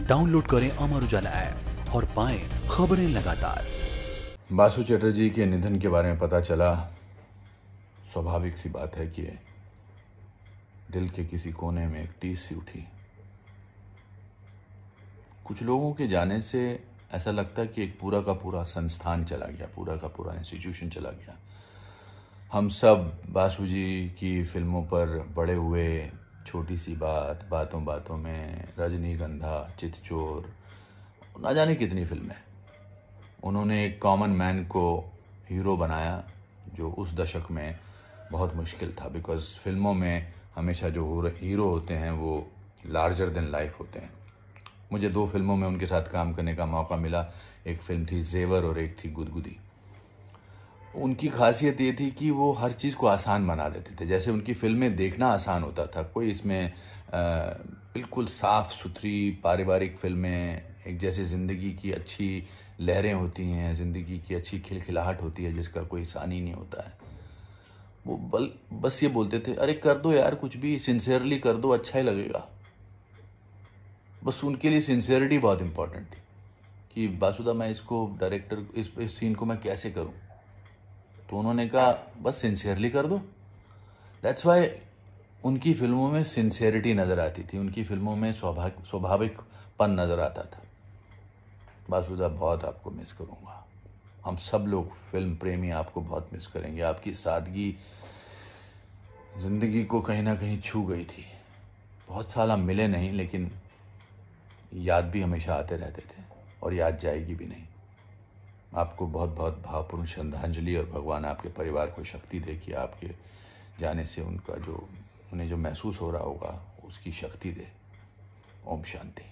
download करें अमर उजाला app और पाए खबरें लगातार बासु चटर्जी के निधन के बारे में पता चला स्वाभाविक सी बात है कि दिल के किसी कोने में एक टीस सी उठी कुछ लोगों के जाने से ऐसा लगता है कि एक पूरा का पूरा संस्थान चला गया पूरा का पूरा इंस्टीट्यूशन चला गया हम सब बासु जी की फिल्मों पर बड़े हुए छोटी सी बात बातों बातों में रजनीगंधा चितचोर ना जाने कितनी फिल्में उन्होंने एक कॉमन मैन को हीरो बनाया जो उस दशक में बहुत मुश्किल था बिकॉज फिल्मों में हमेशा जो हीरो होते हैं वो लार्जर देन लाइफ होते हैं मुझे दो फिल्मों में उनके साथ काम करने का मौका मिला एक फिल्म थी जेवर और एक थी गुदगुदी उनकी खासियत ये थी कि वो हर चीज़ को आसान बना देते थे जैसे उनकी फिल्में देखना आसान होता था कोई इसमें बिल्कुल साफ़ सुथरी पारिवारिक फिल्में एक जैसे ज़िंदगी की अच्छी लहरें होती हैं ज़िंदगी की अच्छी खिलखिलाहट होती है जिसका कोई सानी नहीं होता है वो बल बस ये बोलते थे अरे कर दो यार कुछ भी सिंसेरली कर दो अच्छा ही लगेगा बस उनके लिए सिंसेरिटी बहुत इम्पोर्टेंट थी कि बासुदा मैं इसको डायरेक्टर इस, इस सीन को मैं कैसे करूँ तो उन्होंने कहा बस सिंसियरली कर दो दैट्स वाई उनकी फिल्मों में सिंसियरिटी नज़र आती थी उनकी फिल्मों में स्वाभाविक स्वाभाविकपन नज़र आता था बासुदा बहुत आपको मिस करूँगा हम सब लोग फिल्म प्रेमी आपको बहुत मिस करेंगे आपकी सादगी ज़िंदगी को कहीं ना कहीं छू गई थी बहुत साल हम मिले नहीं लेकिन याद भी हमेशा आते रहते थे और याद जाएगी भी नहीं आपको बहुत बहुत भावपूर्ण श्रद्धांजलि और भगवान आपके परिवार को शक्ति दे कि आपके जाने से उनका जो उन्हें जो महसूस हो रहा होगा उसकी शक्ति दे ओम शांति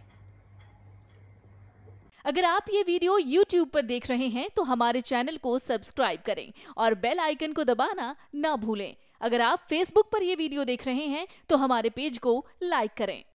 अगर आप ये वीडियो YouTube पर देख रहे हैं तो हमारे चैनल को सब्सक्राइब करें और बेल आइकन को दबाना ना भूलें अगर आप Facebook पर यह वीडियो देख रहे हैं तो हमारे पेज को लाइक करें